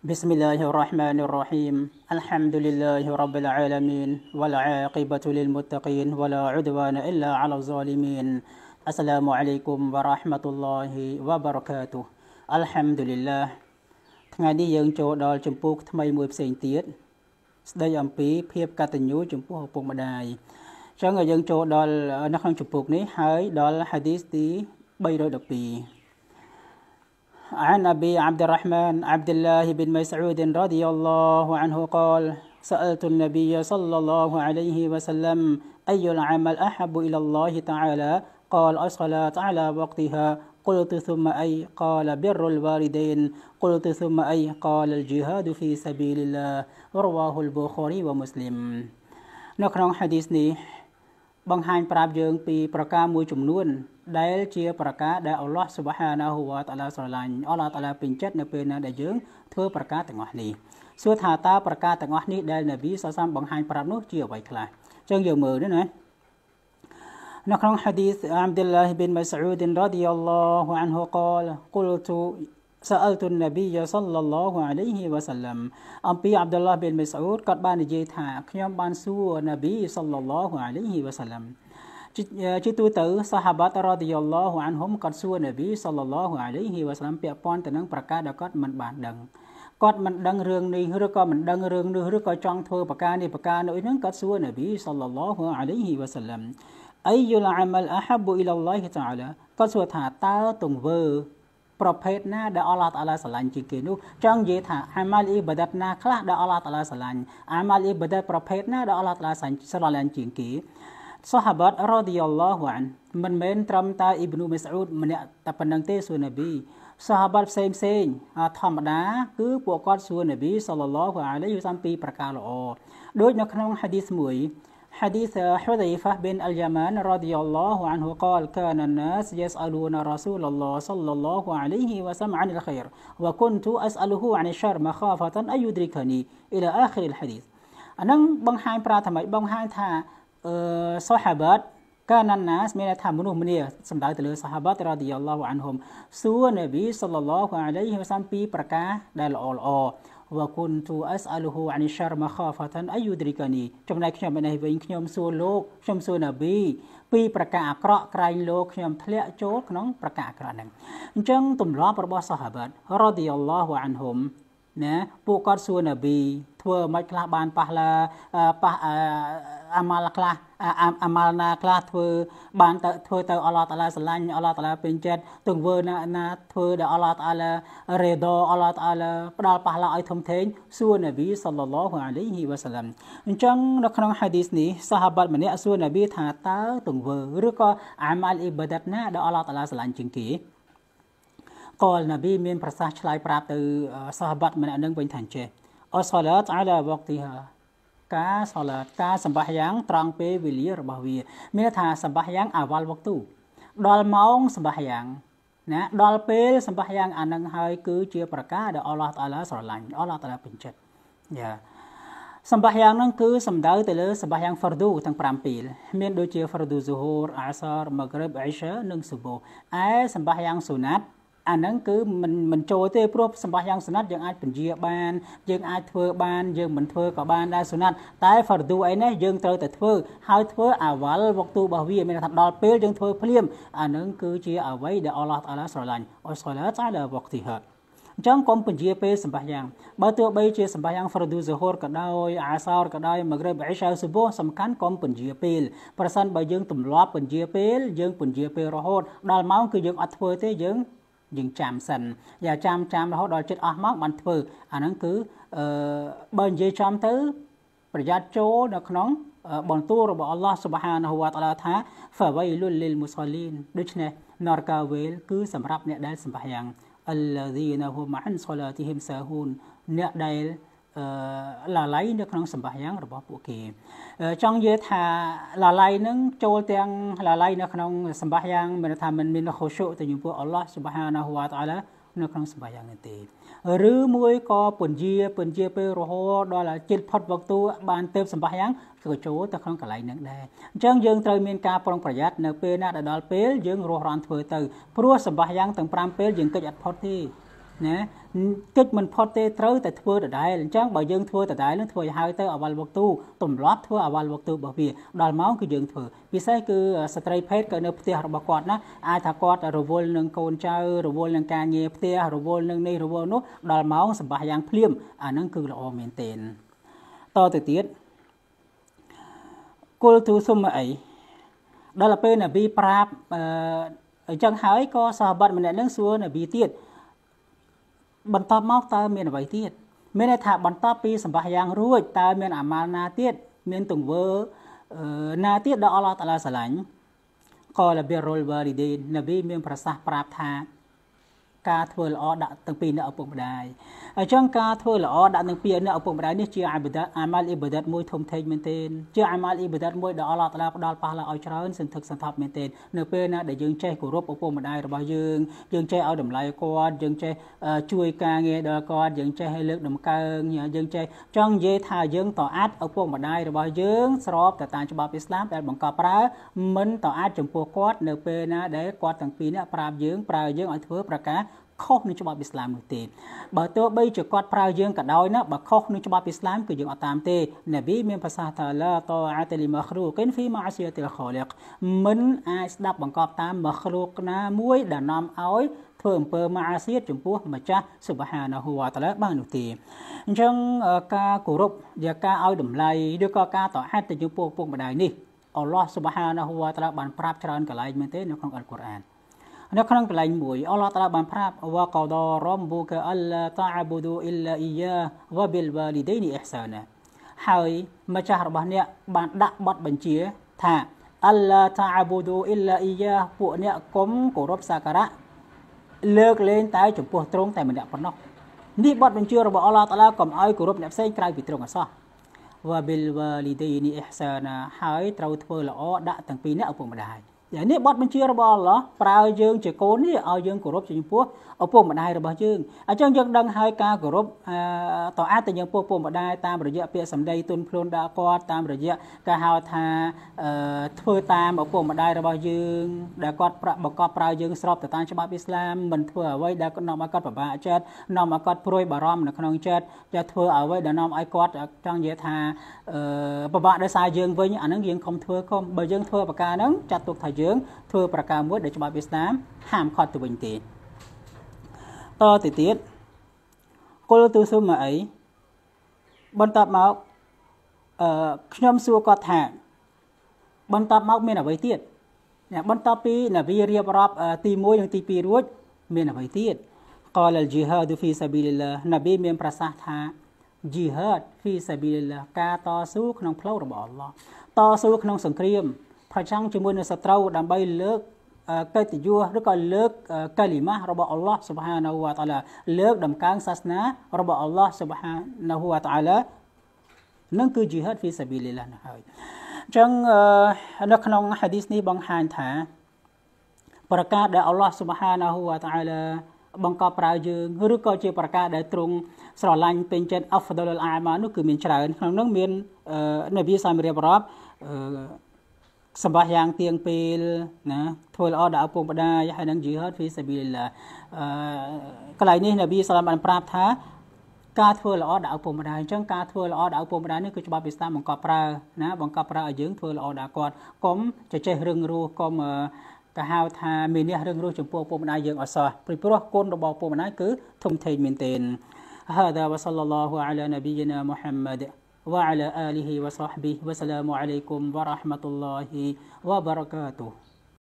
بسم الله الرحمن الرحيم الحمد لله رب العالمين والعاقبة للمتقين ولا عدوان إلا على الظالمين السلام عليكم ورحمة الله وبركاته الحمد لله ថ្ងៃនេះយើងចូលដល់ចម្ពោះថ្មីមួយផ្សេងទៀតស្ដីអំពីភាពកតញ្ញូចំពោះឪពុកម្ដាយអញ្ចឹងយើងចូលដល់នៅក្នុងចម្ពោះនេះហើយដល់ហាឌីសទី312 عن أبي عبد الرحمن عبد الله بن مسعود رضي الله عنه قال سألت النبي صلى الله عليه وسلم أي العمل أحب إلى الله تعالى قال الصلاة على وقتها قلت ثم أي قال بر الوالدين قلت ثم أي قال الجهاد في سبيل الله رواه البخاري ومسلم نقرأ حديث បង្ហាញប្រាប់យើងពីប្រការមួយចំនួនដែល ជាប្រការដែលអល់ឡោះសុបហានាហូវតាឡាស្រឡាញ់អល់ឡោះតាឡាពេញចិត្តនៅពេលណាដែលយើង ធ្វើប្រការទាំងអស់នេះសួរថាតើប្រការទាំងអស់នេះដែលនប៊ីសសាមបង្ហាញប្រាប់នោះជាអ្វីខ្លះចឹងយើងមើលនេះណានៅក្នុង ហាឌីសអាមឌីលឡាហ៊ីប៊ីនម៉ាសអ៊ូឌិនរ៉ាឌីយ៉ាឡោះអានហូកាលគុលទូ سألت النبي صلى الله عليه وسلم អំពី عبد الله بن مسعود គាត់បាននិយាយថាខ្ញុំបានសួរ نبي صلى الله عليه وسلم ជាទូទៅសាហាបាតរ៉ាឌីយ៉ាឡោះអានហុំគាត់សួរ نبي صلى الله عليه وسلم ពាក់ព័ន្ធទៅនឹងប្រការដែលគាត់មិនបានដឹងគាត់មិនដឹងរឿងនេះឬក៏មិនដឹងរឿងនោះឬក៏ចង់ធ្វើប្រការនេះប្រការនោះហ្នឹងគាត់សួរ نبي صلى الله عليه وسلم អាយុលអាមលអាហាប៊ូអ៊ីឡាឡោះតាឡាគាត់សួរថាតើទង្វើប្រភេទណាដែលអល់ឡោះតាឡាស្រឡាញ់ជាងគេនោះចង់និយាយថាអាម៉ាល់អ៊ីបាដាតណាខ្លះដែលអល់ឡោះតាឡាស្រឡាញ់អាម៉ាល់អ៊ីបាដាតប្រភេទណាដែលអល់ឡោះតាឡាស្រឡាញ់ជាងគេសូហាបាតរ៉ាឌីយ៉ាឡោះអានមិនមែនត្រឹមតែអ៊ីប្នូមេសអ៊ូតម្នាក់តែប៉ុណ្ណឹងទេសួរនប៊ីសាហាបាត់ផ្សេងផ្សេងធម្មតាគឺពួកគាត់សួរនប៊ីសល្លឡោះអាឡៃយូសាំពីប្រការល្អដូចនៅក្នុងហាឌីសមួយ حديث حذيفة بن اليمان رضي الله عنه قال كان الناس يسألون رسول الله صلى الله عليه وسلم عن الخير وكنت أسأله عن الشر مخافة أن يدركني إلى آخر الحديث អានឹងបង្ហាញប្រាថ្មីបង្ហាញថាអឺសូហាបាត់កាណានាសមានថាមនុស្សម្នាសំដៅទៅលើសូហាបាត់រ៉ាឌីយ៉ាឡោះអានហុំសួរនប៊ីសល្លឡោះអាឡៃហ៊ីវសាំពីប្រការដែលល្អល្អវគុនទូអសអលហ៊ូអានីសារមខាហ្វាតានអាយូឌ្រីកានីចំណែកខ្ញុំម្នេះវិញខ្ញុំសួរលោកខ្ញុំសួរណាប៊ីពីប្រកាសអាក្រក់ក្រែងលោកខ្ញុំធ្លាក់ចូលក្នុងប្រកាសអាក្រក់ហ្នឹងអញ្ចឹងទម្លាប់របស់សាហាបាតរ៉ាឌីយ៉ាឡោះអានហុំណាពួកគាត់សួរណាប៊ីធ្វើមិនខ្លះបានប៉ះឡាប៉ះអាម៉ាល់ខ្លះអាម៉ាលណាខ្លះធ្វើបានទៅធ្វើទៅអល់ឡោះតាឡាស្រឡាញ់អល់ឡោះតាឡាពេញចិត្តទង្វើ ណាណាធ្វើដែលអល់ឡោះតាឡារេដអល់ឡោះតាឡាផ្ដល់ប៉ះឡាឲ្យធំធេងសួរណាប៊ីសល្លឡោះអាឡៃហ៊ីវ៉ាសាឡាំអញ្ចឹងនៅក្នុងហាឌីសនេះសាហាបាត់ម្នាក់សួរណាប៊ីថាតើទង្វើឬក៏អាម៉ាលអ៊ីបាដាត់ណាដែលអល់ឡោះតាឡាស្រឡាញ់ជាងគេកលណាប៊ីមានប្រសាសន៍ឆ្លើយប្រាប់ទៅសាហាបាត់ម្នាក់នឹងវិញថាចេះអសឡាតអាឡាវកទីហាការសឡាតការសម្បាសយ៉ាង ត្រង់ពេលវេលារបស់វាមានថាសម្បាសយ៉ាងអាវ៉ាល់វកទូដល់ម៉ោងសម្បាសយ៉ាងណាដល់ពេលសម្បាសយ៉ាងអានឹងហើយ គឺជាប្រការដែលអល់ឡោះតាឡាស្រឡាញ់អល់ឡោះតាឡាពេញចិត្តយ៉ាសម្បាសយ៉ាងហ្នឹងគឺសំដៅទៅលើសម្បាសយ៉ាងហ្វរឌូទាំង5ពីរមានដូចជាហ្វរឌូស៊ូហូរអាសាម៉ាហ្គ្រេបអ៊ីសានិងស៊ូបូឯសម្បាសយ៉ាងស៊ូណាត់អាហ្នឹងគឺមិនមិនចូលទេព្រោះសម្បោះយ៉ាងសុណាត់យើងអាចពញាបានយើងអាចធ្វើបានយើងមិនធ្វើក៏បានដែរសុណាត់តែហ្វារឌូអីនេះយើងត្រូវតែធ្វើ ហើយធ្វើអាវ៉ាល់វកទូរបស់វាមានថាដល់ពេលយើងធ្វើភ្លាមអាហ្នឹងគឺជាអ្វីដែលអល់ឡោះតាឡាស្រឡាញ់អល់ស្រឡាញ់តាឡាវកទីហាអញ្ចឹងកុំពញាពេលសម្បះយ៉ាងបើទោះបីជាសម្បះយ៉ាងហ្វរឌូសូហរក៏ដោយអាសោរក៏ដោយមករេបអ៊ីសាស៊ូបូសំខាន់កុំពញាពេលប្រសិនបើយើងទម្លាប់ពញាពេលយើងពញាពេលរហូតដល់ម៉ោង គឺយើងអត់ធ្វើទេយើងយើងចាំសិនយកចាំចាំរហូតដល់ចិត្តអស់មកបានធ្វើអាហ្នឹងគឺអឺបើនិយាយចំទៅប្រយ័ត្នចូលនៅក្នុងបន្ទូលរបស់អល់ឡោះស៊ុបហានហ៊ូវតាឡាថាហ្វាវៃលុលលីលមូសាលីនដូច្នេះនរកាវេលគឺសម្រាប់អ្នកដែលសម្ភាំង الذين هم عن صلاتهم ساهون អ្នកដែលឡាឡៃនៅក្នុងសម្បាសយ៉ាងរបស់ពួកគេចង់និយាយថាឡាឡៃនឹងចូលទាំងឡាឡៃនៅក្នុងសម្បាសយ៉ាងមានថាមិនមានខុសុទៅចំពោះអល់ឡោះស៊ុបហានាហ៊ូវ៉ាតាឡានៅក្នុងសម្បាសយ៉ាងនេះទេ ឬមួយក៏ពន្យាពន្យាពេលរហូតដល់ចិត្តផុតវក្តូបានទៅសម្បាសយ៉ាងក៏ចូលទៅក្នុងកន្លែងនឹងដែរអញ្ចឹងយើងត្រូវមានការប្រុងប្រយ័ត្ននៅពេលណាដែលដល់ពេលយើងរស់រានធ្វើទៅព្រោះសម្បាសយ៉ាងទាំង5ពេលយើងគិតអត់ផុតទេណាគិតមិនផុតទេត្រូវតែធ្វើដដែលអញ្ចឹងបើយើងធ្វើដដែលនឹងធ្វើឲ្យហើយទៅអវលវកទូទម្លាប់ធ្វើអវលវកទូរបស់វាដល់ម៉ោងគឺយើងធ្វើពិសេសគឺស្ត្រីភេទក៏នៅផ្ទះរបស់គាត់ណាអាចថាគាត់រវល់នឹងកូនចៅរវល់នឹងការងារផ្ទះរវល់នឹងនេះរវល់នោះដល់ម៉ោងសម្បាស់យ៉ាងភ្លាមអាហ្នឹងគឺល្អមែនទែនតទៅទៀតគុលទូសុំអីដល់ពេលនប៊ីប្រាប់អញ្ចឹងហើយក៏សាហាបតម្នាក់នឹងសួរនប៊ីទៀតបន្តមកតើមានអ្វីទៀតមានន័យថាបន្តពីសម្បះយ៉ាង រួចតើមានអាម៉ាល់ណាទៀតមានទង្វើណាទៀតដល់អល់ឡោះតាឡាស្រឡាញ់កលបិរុលវ៉ាលីដីនប៊ីមានប្រសាសន៍ប្រាប់ថាការធ្វើល្អដាក់ទាំងពីរអ្នកឪពុកម្ដាយអញ្ចឹងការធ្វើល្អដាក់នឹងពីអ្នកឪពុកម្ដាយនេះជាអាបិដាអាម៉ាល់អ៊ីបដាតមួយធំធេងមែនទែនជាអាម៉ាល់អ៊ីបដាតមួយដែលអល់ឡោះតាឡាផ្ដល់ប៉ះឡាឲ្យច្រើនសន្ធឹកសន្ធាប់មែនទែននៅពេលណាដែលយើងចេះគោរពឪពុកម្ដាយរបស់យើងយើងចេះឲ្យតម្លៃគាត់យើងចេះជួយការងារដល់គាត់យើងចេះឲ្យលើកដំកើងយើងចេះចង់និយាយថាយើងតអាត់ឪពុកម្ដាយរបស់យើង ស្របទៅតាមច្បាប់អ៊ីស្លាមដែលបង្កប់ប្រើមិនតអាត់ចំពោះគាត់នៅពេលណាដែលគាត់ទាំងពីរនេះប្រាប់យើងប្រើយើងឲ្យធ្វើប្រការខុសនឹងច្បាប់អ៊ីស្លាមនោះទេបើទោះបីជាគាត់ប្រើយើងក៏ដោយណាបើខុសនឹងច្បាប់អ៊ីស្លាមគឺយើងអត់តាមទេណាប៊ីមានប្រសាសន៍ថាឡាតអាតលីម៉ាគ្រូកិនហ្វីម៉ាអាសៀតិលខលិកមិនអាចស្ដាប់បង្កប់តាមម៉ាគ្រូណាមួយដែលនាំឲ្យធ្វើអំពើម៉ាអាសៀតចំពោះ ម្ចាស់សុបហានាហ៊ូវតាឡាបាននោះទេអញ្ចឹងការគោរពយកការឲ្យតម្លៃឬក៏ការតអាត់ទៅចំពោះពុកម្ដាយនេះអល់ឡោះសុបហានាហ៊ូវតាឡាបានប្រាប់ច្រើនកន្លែងមែនទេនៅក្នុងអល់កុរអាននៅក្នុងកន្លែងមួយអល់ឡោះតាឡាបានប្រាប់វ៉ាកោដរមបូកាអល់ឡាតាអាបូឌូអ៊ីឡាអ៊ីយ៉ាវ៉ាប៊ីលវ៉ាលីដេនីអ៊ីហ្សាណាហើយម្ចាស់របស់អ្នកបានដាក់បទបញ្ជាថាអល់ឡាតាអាបូឌូអ៊ីឡាអ៊ីយ៉ាពួកអ្នកកុំគោរពសាការៈលើកលែងតែចំពោះទ្រង់តែម្នាក់ប៉ុណ្ណោះនេះបទបញ្ជារបស់អល់ឡោះតាឡាកុំឲ្យគោរពអ្នកផ្សេងក្រៅពីទ្រង់អសោះវ៉ាប៊ីលវ៉ាលីដេនីអ៊ីហ្សាណាហើយត្រូវធ្វើល្អដាក់ទាំងពីរអ្នកឪពុកម្ដាយយ៉ាងនេះបទបញ្ជារបស់អល់ឡោះប្រើយើងជាកូននេះឲ្យយើងគោរពចំពោះឪពុកម្ដាយរបស់យើងអញ្ចឹងយើងដឹងហើយការគោរពតអាចទៅយើងពោះពុកម្ដាយតាមរយៈពាក្យសម្ដីទុនភ្លុនដល់គាត់តាមរយៈការហៅថាធ្វើតាមឪពុកម្ដាយរបស់យើងដែលគាត់ប្រកបប្រើយើងស្របទៅតាមច្បាប់អ៊ីស្លាមមិនធ្វើអ្វីដែលនាំឲ្យគាត់ពិបាកចិត្តនាំឲ្យគាត់ព្រួយបារម្ភនៅក្នុងចិត្តតែធ្វើអ្វីដែលនាំឲ្យគាត់ចង់និយាយថាពិបាកដោយសារយើងវិញអានឹងយើងខំធ្វើខំបើយើងធ្វើប្រការហ្នឹងចាត់ទុកថាយើងធ្វើប្រការមួយដែលច្បាប់វៀតណាម ហាមឃាត់ទៅវិញទេតទៅទៀតគុលទូស៊ុមមកអីបន្តមកអឺខ្ញុំសួរគាត់ថា បន្តមកមានអ្វីទៀតអ្នកបន្តពីនាវីរៀបរាប់ទី1និងទី2រួចមានអ្វីទៀតកលល jihad fi sabilillah នប៊ីមាន ប្រសាសន៍ថា jihad fi sabilillah ការតស៊ូក្នុងផ្លូវរបស់អល់ឡោះតស៊ូក្នុងសង្គ្រាមប្រឆាំងជាមួយនឹងសត្រូវដើម្បីលើកកិត្តិយសឬក៏លើក កាលីម៉ារបស់អល់ឡោះសុបហានាហ៊ូវតាឡាលើកដំកើងសាសនា របស់អល់ឡោះសុបហានាហ៊ូវតាឡានឹងគឺ jihad fi sabilillah នោះហើយអញ្ចឹងនៅក្នុងហាឌីសនេះបង្ហាញថាប្រការដែលអល់ឡោះសុបហានាហ៊ូវតាឡាបង្កប់ប្រើយើងឬក៏ជាប្រការដែលទ្រង់ស្រឡាញ់ពេញចិត្ត afdalul a'ma នោះគឺមានច្រើនក្នុងនោះមាននប៊ីសាមរៀបរាប់អឺសម្បះយ៉ាងទៀងពីលណាធ្វើល្អដល់ឪពុកម្ដាយហើយនឹងយីហត់ fi sabilillah អឺកន្លែងនេះនប៊ីសឡាមបានប្រាប់ថាការធ្វើល្អដល់ឪពុកម្ដាយអញ្ចឹងការធ្វើល្អដល់ឪពុកម្ដាយនេះគឺច្បាប់ពីស្ថាបបង្កប់ប្រើណាបង្កប់ប្រើឲ្យយើងធ្វើល្អដល់គាត់កុំចចេះរឿងរស់កុំកាហៅថាមាននេះរឿងរស់ចំពោះឪពុកម្ដាយយើងអត់សោះព្រោះគុណរបស់ឪពុកម្ដាយគឺធំធេងមែនទែន هذا وصلى الله على نبينا محمد وعلى آله وصحبه وسلام عليكم ورحمة الله وبركاته